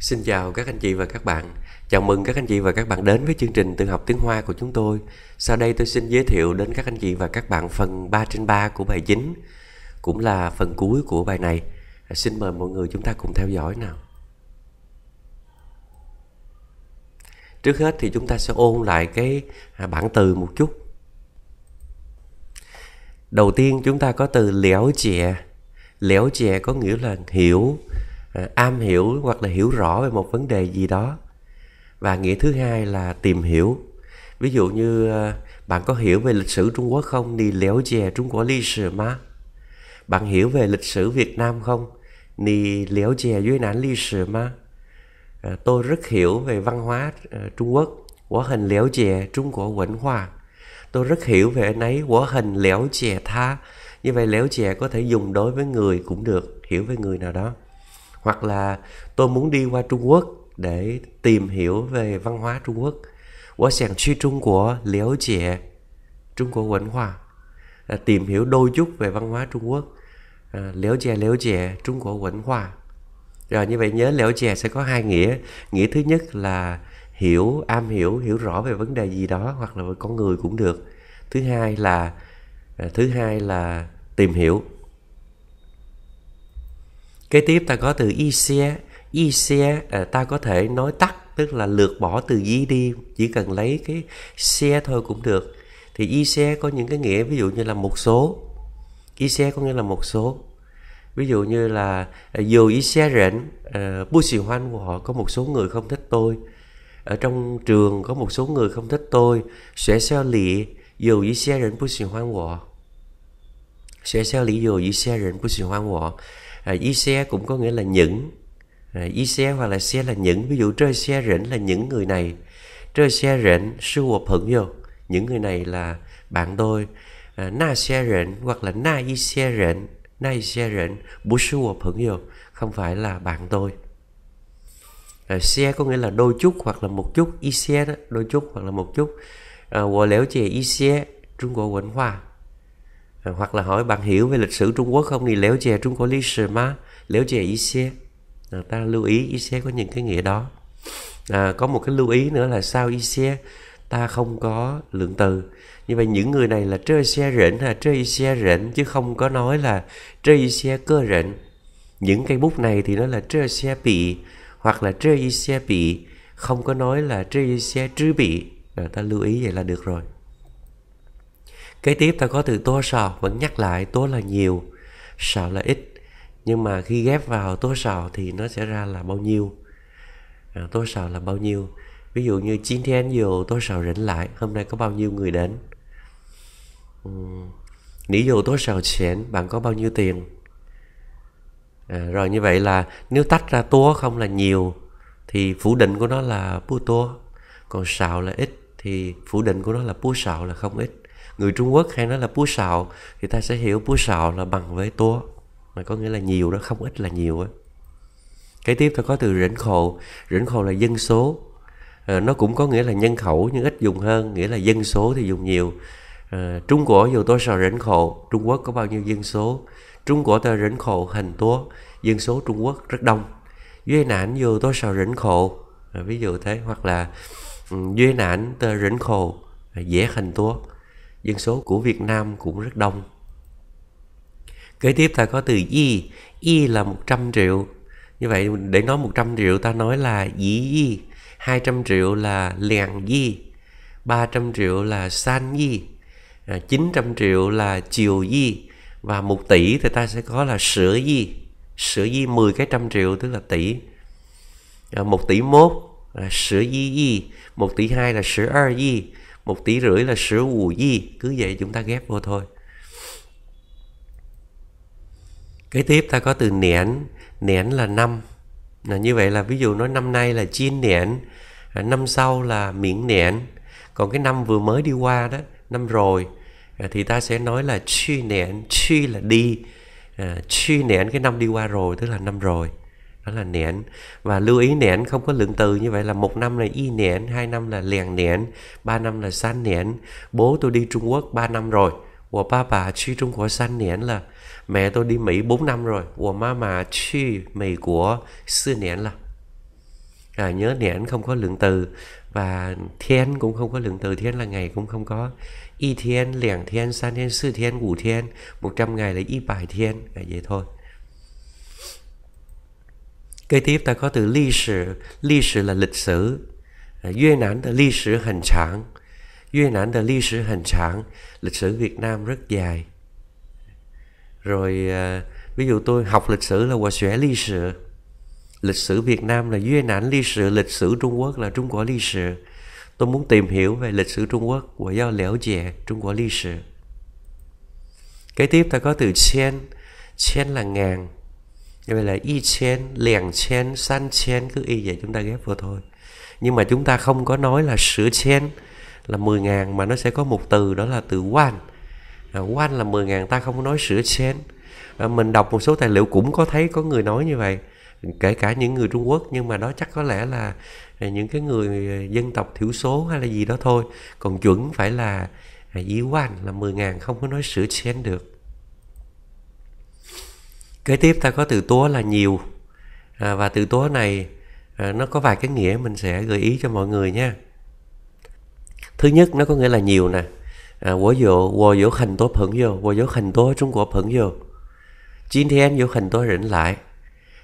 Xin chào các anh chị và các bạn. Chào mừng các anh chị và các bạn đến với chương trình tự học tiếng Hoa của chúng tôi. Sau đây tôi xin giới thiệu đến các anh chị và các bạn phần 3 trên 3 của bài chính, cũng là phần cuối của bài này. Xin mời mọi người chúng ta cùng theo dõi nào. Trước hết thì chúng ta sẽ ôn lại cái à, bảng từ một chút. Đầu tiên chúng ta có từ liễu chè. Liễu chè có nghĩa là hiểu, Ờ, am hiểu hoặc là hiểu rõ về một vấn đề gì đó và nghĩa thứ hai là tìm hiểu ví dụ như ờ, bạn có hiểu về lịch sử Trung Quốc không? Nì léo chè Trung Quốc lịch sử mà. Bạn hiểu về lịch sử Việt Nam không? Nì léo chè dưới nán lịch sử mà. Ờ, tôi rất hiểu về văn hóa Trung Quốc. Quá hình léo chè Trung Quốc Quẩn Hòa. Tôi rất hiểu về anh ấy. Quá hình léo chè tha. Như vậy léo chè có thể dùng đối với người cũng được. Hiểu với người nào đó hoặc là tôi muốn đi qua Trung Quốc để tìm hiểu về văn hóa Trung Quốc. 我想去中国了解中国文化，à, tìm hiểu đôi chút về văn hóa Trung Quốc. À, liễu chè liễu chè Trung Quốc quẩn hoa. Rồi như vậy nhớ liễu chè sẽ có hai nghĩa. Nghĩa thứ nhất là hiểu, am hiểu, hiểu rõ về vấn đề gì đó hoặc là con người cũng được. Thứ hai là à, thứ hai là tìm hiểu Kế tiếp ta có từ ICE. ICE à, ta có thể nói tắt tức là lược bỏ từ gì đi chỉ cần lấy cái xe thôi cũng được thì y xe có những cái nghĩa ví dụ như là một số y xe có nghĩa là một số ví dụ như là à, dù y xe rện à, bu xì hoan của họ có một số người không thích tôi ở trong trường có một số người không thích tôi sẽ xeo lì dù y xe rện bu xì hoan của họ sẽ xeo lì dù y xe rện bu xì hoan của họ à, y xe cũng có nghĩa là những à, y xe hoặc là xe là những ví dụ chơi xe rỉnh là những người này chơi xe rỉnh sư hợp hận vô những người này là bạn tôi à, na xe rỉnh hoặc là na y xe rỉnh na y xe rỉnh bố sư hợp hận vô không phải là bạn tôi à, xe có nghĩa là đôi chút hoặc là một chút y xe đó đôi chút hoặc là một chút à, ờ, 我了解一些中国文化 hoặc là hỏi bạn hiểu về lịch sử Trung Quốc không thì léo chè Trung Quốc lý sử má léo chè ý xe à, ta lưu ý ý xe có những cái nghĩa đó à, có một cái lưu ý nữa là sao ý xe ta không có lượng từ như vậy những người này là chơi xe rỉnh là chơi xe rỉnh chứ không có nói là chơi xe cơ rỉnh những cây bút này thì nó là chơi xe bị hoặc là chơi xe bị không có nói là chơi xe trư bị à, ta lưu ý vậy là được rồi Kế tiếp ta có từ tô sò vẫn nhắc lại tố là nhiều, sò là ít. Nhưng mà khi ghép vào tố sò thì nó sẽ ra là bao nhiêu. À, tố sò là bao nhiêu. Ví dụ như chín thiên nhiều tố sò rỉnh lại, hôm nay có bao nhiêu người đến. Nỉ dù tố sò xẻn, bạn có bao nhiêu tiền. À, rồi như vậy là nếu tách ra tố không là nhiều thì phủ định của nó là pu tố còn sào là ít thì phủ định của nó là pu sào là không ít người Trung Quốc hay nói là búa sào thì ta sẽ hiểu búa sào là bằng với tua mà có nghĩa là nhiều đó không ít là nhiều á cái tiếp ta có từ rỉnh khổ rỉnh khổ là dân số à, nó cũng có nghĩa là nhân khẩu nhưng ít dùng hơn nghĩa là dân số thì dùng nhiều à, Trung Quốc dù tôi sợ rỉnh khổ Trung Quốc có bao nhiêu dân số Trung Quốc tôi rỉnh khổ hành tua dân số Trung Quốc rất đông duy nản dù tôi sợ rỉnh khổ à, ờ, ví dụ thế hoặc là ừ, duy nản tờ rỉnh khổ dễ hành tua dân số của Việt Nam cũng rất đông. Kế tiếp ta có từ y, y là 100 triệu. Như vậy để nói 100 triệu ta nói là dĩ y, 200 triệu là lèn y, 300 triệu là san y, 900 à, triệu là chiều y và 1 tỷ thì ta sẽ có là sửa y. sửa y 10 cái trăm triệu tức là tỷ. 1 à, tỷ 1 là sửa y y, 1 tỷ 2 là sửa r y, một tỷ rưỡi là sữa wù di cứ vậy chúng ta ghép vô thôi cái tiếp ta có từ nén nén là năm là như vậy là ví dụ nói năm nay là chiên nén à, năm sau là miệng nén còn cái năm vừa mới đi qua đó năm rồi à, thì ta sẽ nói là truy nén truy là đi truy à, nén cái năm đi qua rồi tức là năm rồi đó là nén và lưu ý nén không có lượng từ như vậy là một năm là y nén hai năm là liền nén ba năm là san nén bố tôi đi trung quốc ba năm rồi của ba bà chi trung quốc san nén là mẹ tôi đi mỹ bốn năm rồi của má mà chi mỹ của sư nén là à, nhớ nén không có lượng từ và thiên cũng không có lượng từ thiên là ngày cũng không có y thiên liền thiên san thiên sư thiên ngủ thiên một trăm ngày là y bài thiên à, vậy thôi Kế tiếp ta có từ ly sử, ly sử là lịch sử. Việt Nam là ly sử hành trạng. Việt Nam là ly sử hành trạng, lịch sử Việt Nam rất dài. Rồi à, ví dụ tôi học lịch sử là hòa xóa ly sử. Lịch sử Việt Nam là Việt Nam ly sử, lịch sử Trung Quốc là Trung Quốc ly sử. Tôi muốn tìm hiểu về lịch sử Trung Quốc của do léo dẻ Trung Quốc ly sử. Kế tiếp ta có từ chen, chen là ngàn, như vậy là y chen liền chen san chen cứ y vậy chúng ta ghép vào thôi nhưng mà chúng ta không có nói là sửa chen là 10 ngàn mà nó sẽ có một từ đó là từ one à, là 10 ngàn ta không có nói sửa chen à, mình đọc một số tài liệu cũng có thấy có người nói như vậy kể cả những người Trung Quốc nhưng mà đó chắc có lẽ là những cái người dân tộc thiểu số hay là gì đó thôi còn chuẩn phải là dí à, quan là 10 ngàn không có nói sửa chen được kế tiếp ta có từ túa là nhiều à, và từ túa này à, nó có vài cái nghĩa mình sẽ gợi ý cho mọi người nha thứ nhất nó có nghĩa là nhiều nè à, của dụ wo dụ hành tố phận vô wo dụ hành tố trung quốc phận vô chín thiên dụ hành tố rỉnh lại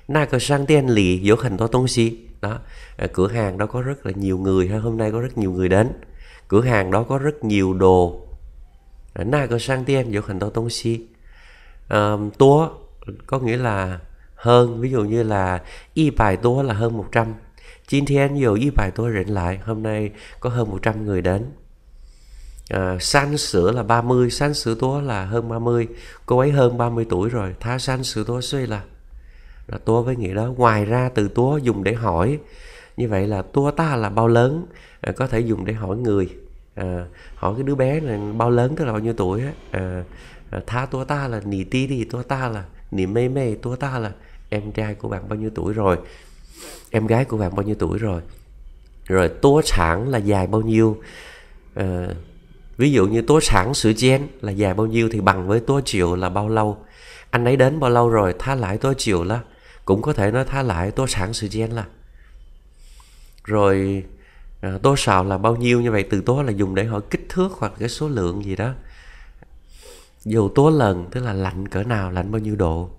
na cơ sang tiên lì dụ hành tố tông si đó à, cửa hàng đó có rất là nhiều người ha hôm nay có rất nhiều người đến cửa hàng đó có rất nhiều đồ à, na cơ sang tiên dụ hành tố tông si à, tố có nghĩa là hơn ví dụ như là y bài tố là hơn 100 Jin Thiên nhiều y bài tố rỉnh lại hôm nay có hơn 100 người đến à, san sữa là 30 san sữa tố là hơn 30 cô ấy hơn 30 tuổi rồi tha san sữa tố suy là là tố với nghĩa đó ngoài ra từ tố dùng để hỏi như vậy là tố ta là bao lớn à, có thể dùng để hỏi người à, hỏi cái đứa bé là bao lớn tức là bao nhiêu tuổi á à, tha tua ta là nỉ ti thì tua ta là nỉ mê mê tua ta là em trai của bạn bao nhiêu tuổi rồi em gái của bạn bao nhiêu tuổi rồi rồi tua sản là dài bao nhiêu à, ví dụ như tua sản sữa chen là dài bao nhiêu thì bằng với tua chiều là bao lâu anh ấy đến bao lâu rồi tha lại tua chiều là cũng có thể nói tha lại tua sản sữa chen là rồi à, tô sào là bao nhiêu như vậy từ tố là dùng để hỏi kích thước hoặc cái số lượng gì đó dù tố lần tức là lạnh cỡ nào lạnh bao nhiêu độ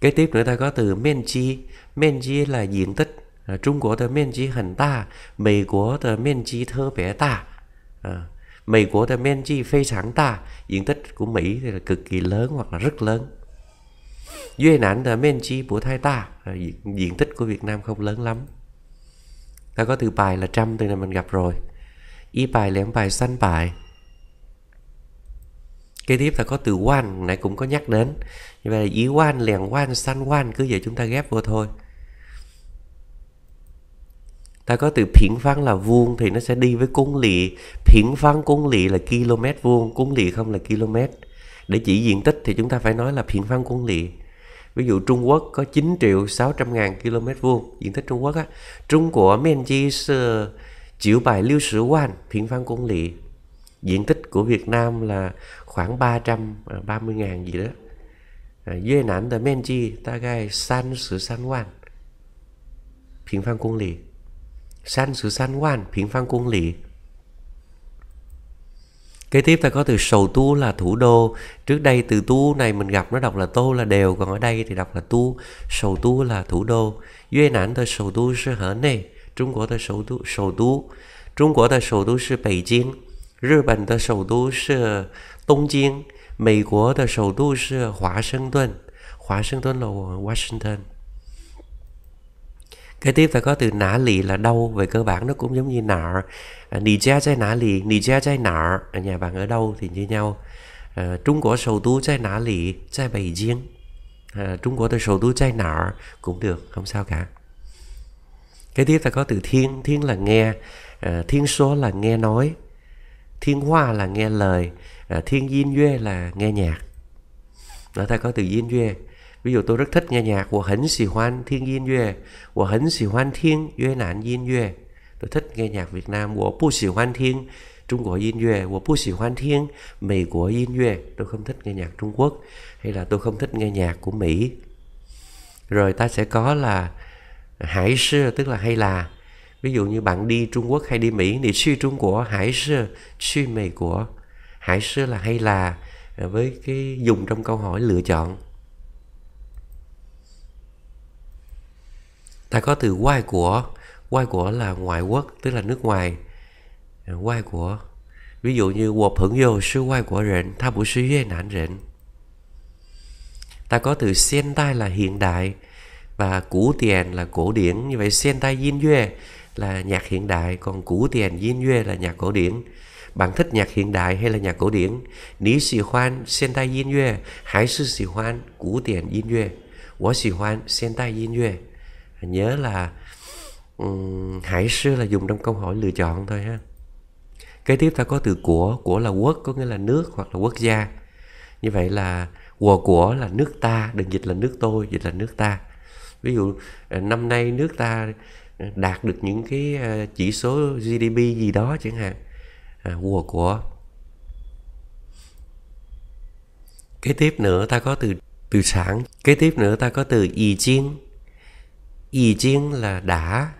kế tiếp nữa ta có từ chi menji chi là diện tích à, trung quốc từ chi hình ta mỹ của từ chi thơ bé ta à, ờ, mỹ của từ menji phi sẵn ta diện tích của mỹ thì là cực kỳ lớn hoặc là rất lớn Duyên ảnh là chi của thái ta à, diện, diện tích của việt nam không lớn lắm ta có từ bài là trăm từ này mình gặp rồi y bài lẻm bài sanh bài kế tiếp ta có từ quan nãy cũng có nhắc đến như vậy là ý quan lẻn quan sanh quan cứ vậy chúng ta ghép vô thôi ta có từ phiển văn là vuông thì nó sẽ đi với cung lỵ phiển văn cung lỵ là km vuông cung lỵ không là km để chỉ diện tích thì chúng ta phải nói là phiển văn cung lỵ ví dụ Trung Quốc có 9 triệu 600 ngàn km vuông diện tích Trung Quốc á Trung của miền chi chịu bài lưu sử quan phiên văn công lý diện tích của Việt Nam là khoảng 330 à, ngàn gì đó à, dưới nản là miền chi ta gai san sử san quan phiến văn công lý san sử san quan phiến văn công lý Kế tiếp ta có từ sầu tu là thủ đô. Trước đây từ tu này mình gặp nó đọc là tô là đều, còn ở đây thì đọc là tu. Sầu tu là thủ đô. Duyên ảnh tôi sầu tu sư hở nê. Trung Quốc tôi sầu tu, sầu tu. Trung Quốc tôi sầu tu sư 北京. Nhật Bản tôi sầu tu sư Đông Kinh. Mỹ Quốc tôi sầu tu sư Hoa Sơn Tuân. Hoa Sơn Tuân là Washington kế tiếp ta có từ nã lì là đau về cơ bản nó cũng giống như nợ à, nì cha trái nã lì nì cha trái nợ à, nhà bạn ở đâu thì như nhau à, trung quốc sầu tú trái nã lì trái bày riêng à, trung quốc tôi sầu tú trái nợ cũng được không sao cả kế tiếp ta có từ thiên thiên là nghe à, thiên số là nghe nói thiên hoa là nghe lời à, thiên diên duê là nghe nhạc đó ta có từ diên duê ví dụ tôi rất thích nghe nhạc của hỉnh sĩ hoan thiên nhiên duệ của hỉnh sĩ hoan thiên duệ nạn nhiên duệ tôi thích nghe nhạc việt nam của pu sĩ hoan thiên trung quốc yên duệ của pu sĩ hoan thiên mỹ của yên duệ tôi không thích nghe nhạc trung quốc hay là tôi không thích nghe nhạc của mỹ rồi ta sẽ có là hải sư tức là hay là ví dụ như bạn đi trung quốc hay đi mỹ thì suy trung của hải sư suy mỹ của hải sư là hay là với cái dùng trong câu hỏi lựa chọn ta có từ quai của quai của là ngoại quốc tức là nước ngoài quai của ví dụ như một hưởng vô sư quai của rện tha bổ sư với nạn rện ta có từ sen tai là hiện đại và cũ tiền là cổ điển như vậy sen tai yin yue là nhạc hiện đại còn cũ tiền yin yue là nhạc cổ điển bạn thích nhạc hiện đại hay là nhạc cổ điển ní xì hoan sen tai yin yue hải sư xì hoan cũ tiền yin yue 我喜欢现代音乐。nhớ là um, hãy xưa là dùng trong câu hỏi lựa chọn thôi ha kế tiếp ta có từ của của là quốc có nghĩa là nước hoặc là quốc gia như vậy là của của là nước ta đừng dịch là nước tôi dịch là nước ta ví dụ ờ, năm nay nước ta ờ, đạt được những cái ờ, chỉ số GDP gì đó chẳng hạn à, của của kế tiếp nữa ta có từ từ sản kế tiếp nữa ta có từ y chiến ý kiến là đã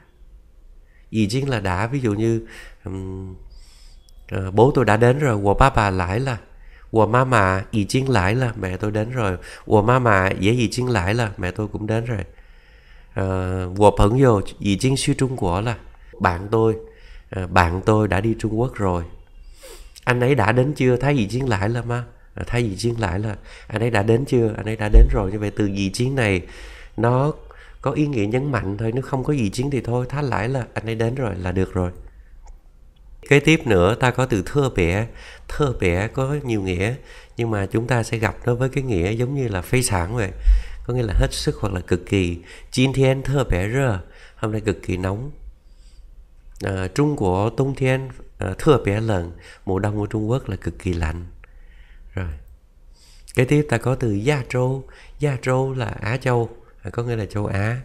ý kiến là đã ví dụ như um, bố tôi đã đến rồi của ba bà lại là của mama ý kiến lại là mẹ tôi đến rồi của mama dễ ý kiến lại là mẹ tôi cũng đến rồi của ờ, phấn vô ý kiến suy trung của là bạn tôi uh, bạn tôi đã đi trung quốc rồi anh ấy đã đến chưa thấy ý kiến lại là ma thấy ý chiến lại là anh ấy đã đến chưa anh ấy đã đến rồi như vậy từ ý chiến này nó có ý nghĩa nhấn mạnh thôi nếu không có gì chiến thì thôi thá lại là anh ấy đến rồi là được rồi kế tiếp nữa ta có từ thưa bẻ thưa bẻ có nhiều nghĩa nhưng mà chúng ta sẽ gặp nó với cái nghĩa giống như là phê sản vậy có nghĩa là hết sức hoặc là cực kỳ chín thiên thưa bẻ rơ hôm nay cực kỳ nóng à, trung của tung thiên à, thơ bẻ lần mùa đông của trung quốc là cực kỳ lạnh rồi kế tiếp ta có từ gia châu gia châu là á châu À, có nghĩa là châu Á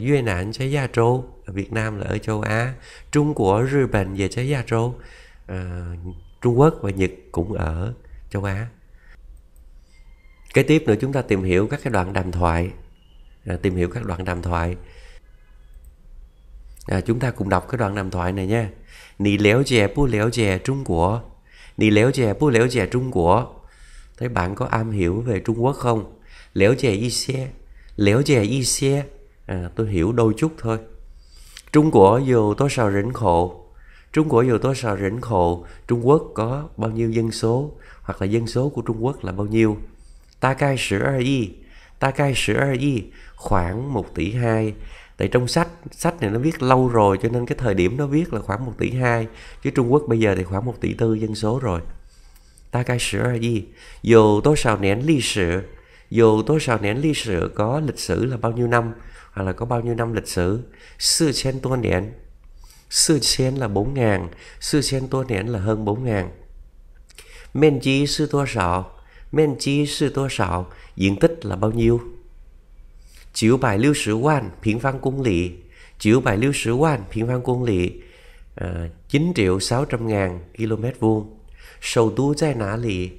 Duy Nạn cháy Gia Châu Việt Nam là ở châu Á Trung của Nhật Bản về cháy Gia Châu à, Trung Quốc và Nhật cũng ở châu Á Kế tiếp nữa chúng ta tìm hiểu các cái đoạn đàm thoại à, Tìm hiểu các đoạn đàm thoại à, Chúng ta cùng đọc cái đoạn đàm thoại này nha Nì léo chè bu léo chè Trung của Nì léo chè bu léo chè Trung của thấy bạn có am hiểu về Trung Quốc không? Léo chè y xe 了解一些 à, tôi hiểu đôi chút thôi Trung Quốc dù có sao rỉnh khổ Trung Quốc dù có sao rỉnh khổ Trung Quốc có bao nhiêu dân số hoặc là dân số của Trung Quốc là bao nhiêu ta cai sử er y ta cai sử er y khoảng 1 tỷ 2 tại trong sách sách này nó viết lâu rồi cho nên cái thời điểm nó viết là khoảng 1 tỷ 2 chứ Trung Quốc bây giờ thì khoảng 1 tỷ tư dân số rồi ta cai sử er y dù tôi sao nén ly sử dù sào nén lịch sử có lịch sử là bao nhiêu năm hoặc là có bao nhiêu năm lịch sử sư chen tua nén sư chen là bốn ngàn sư chen tua nén là hơn bốn ngàn men chi sư tua sọ men chi sư tua sọ diện tích là bao nhiêu chiếu bài lưu sử quan bài lưu sử quan phiến văn à, cung ngàn km vuông sầu tu chai nã lì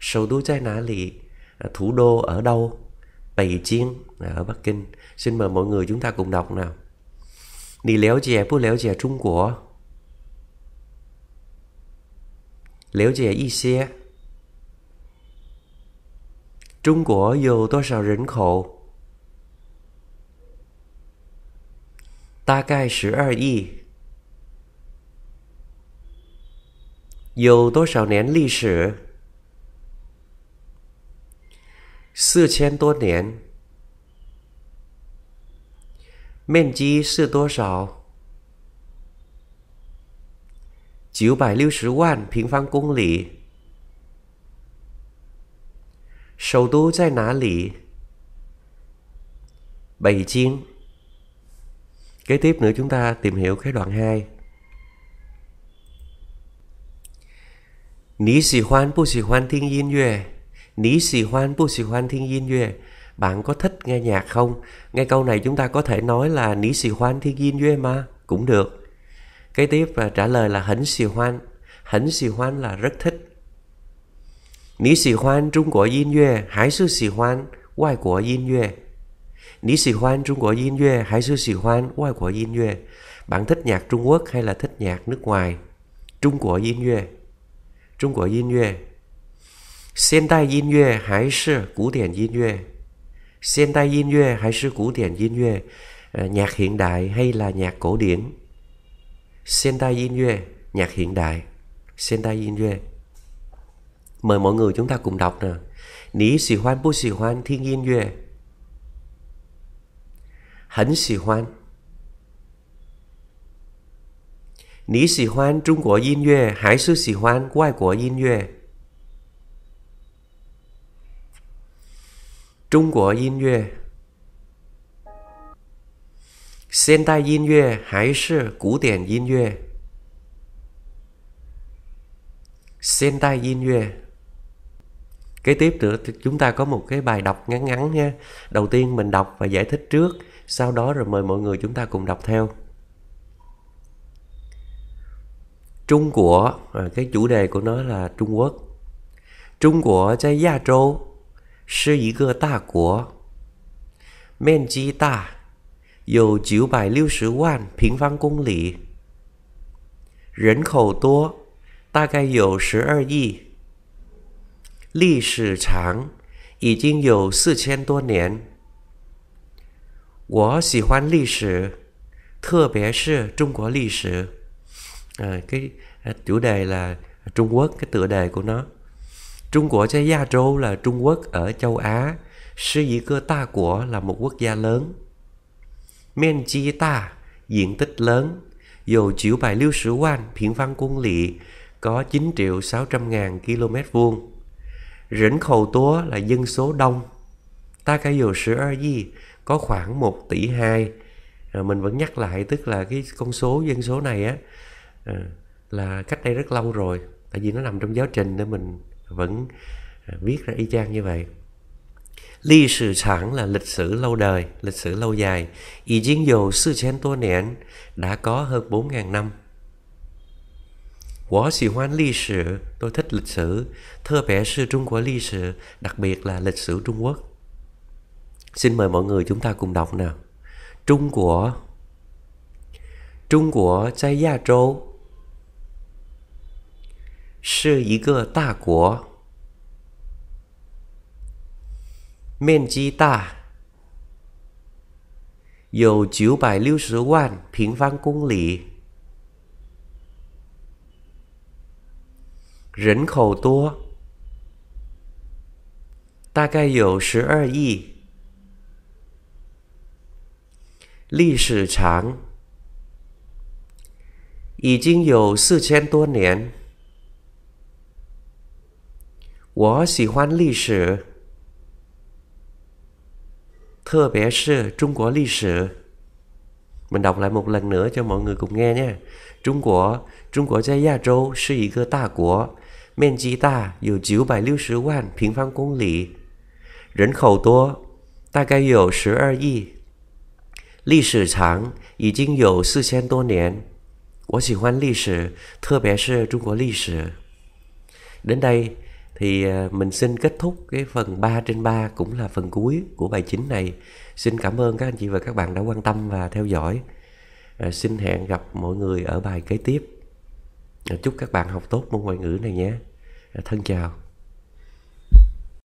sầu tu chai nã lì Ờ, thủ đô ở đâu Beijing ở Bắc Kinh xin mời mọi người chúng ta cùng đọc nào đi léo léo léo chè, chè chè trung Trung xe. Quốc sử? 四千多年，面积是多少？九百六十万平方公里，首都在哪里？北京。kế tiếp nữa chúng ta tìm hiểu cái đoạn hai. Bạn 喜欢不喜欢听音乐？bù thiên bạn có thích nghe nhạc không nghe câu này chúng ta có thể nói là ni xì hoan thiên nhiên duyên mà cũng được cái tiếp là trả lời là hỉnh xì hoan hỉnh xì hoan là rất thích ni xì hoan trung quốc yên duyên hải sư xì hoan ngoại của yên duyên ni xì hoan trung quốc yên duyên hải sư xì hoan ngoại của yên duyên bạn thích nhạc trung quốc hay là thích nhạc nước ngoài trung quốc yên duyên trung quốc yên duyên 现代音乐还是古典音乐？现代音乐还是古典音乐？呃，nhạc ờ, hiện đại hay là nhạc cổ điển? Hiện đại 音乐, nhạc hiện đại. Hiện đại 音乐. Mời mọi người chúng ta cùng đọc nè. Nǐ xì hoan bù xì hoan thiên yên yue. Hẳn xì hoan. Nǐ xì hoan Trung Quốc yên yue, hải sư xì hoan ngoại quốc yên yue. 中国音乐、现代音乐还是古典音乐？现代音乐 kế tiếp nữa chúng ta có một cái bài đọc ngắn ngắn nha đầu tiên mình đọc và giải thích trước sau đó rồi mời mọi người chúng ta cùng đọc theo Trung của à, cái chủ đề của nó là Trung Quốc Trung của trái gia trô 是一个大国，面积大，有九百六十万平方公里，人口多，大概有十二亿，历史长，已经有四千多年。我喜欢历史，特别是中国历史。嗯，给呃，读 c 了中国给读 à t r Trung Quốc cho Gia Châu là Trung Quốc ở châu Á. Sư Dĩ Cơ Ta Của là một quốc gia lớn. Men Chi Ta, diện tích lớn. Dầu chiếu bài lưu sử quan, phiến văn quân lị, có 9 triệu 600 ngàn km vuông. Rỉnh Khẩu Tố là dân số đông. Ta cái dầu sử ở gì có khoảng 1 tỷ 2. À, mình vẫn nhắc lại tức là cái con số dân số này á à, là cách đây rất lâu rồi tại vì nó nằm trong giáo trình nên mình vẫn à, viết ra y chang như vậy Lý sử sản là lịch sử lâu đời, lịch sử lâu dài. Y chính dầu sư chén tô nén đã có hơn 4.000 năm. Tôi sĩ hoan lý sử, tôi thích lịch sử. Thơ vẽ sư Trung của lý sử, đặc biệt là lịch sử Trung Quốc. Xin mời mọi người chúng ta cùng đọc nào. Trung của Trung của Chai Gia Châu 是一个大国，面积大，有九百六十万平方公里，人口多，大概有十二亿，历史长，已经有四千多年。我喜欢历史，特别是中国历史。mình đọc lại một lần nữa cho mọi người cùng nghe nhé. Trung Quốc, Trung Quốc ở châu Á là một quốc gia lớn, diện tích lớn, có 960.000 km², dân số đông, khoảng 1,2 tỷ người, lịch sử dài, có 4.000 năm. Tôi thích lịch sử, đặc biệt là lịch sử Trung Quốc. Đúng vậy. thì à, mình xin kết thúc cái phần 3 trên 3 cũng là phần cuối của bài chính này. Xin cảm ơn các anh chị và các bạn đã quan tâm và theo dõi. À, xin hẹn gặp mọi người ở bài kế tiếp. À, chúc các bạn học tốt môn ngoại ngữ này nhé. À, thân chào.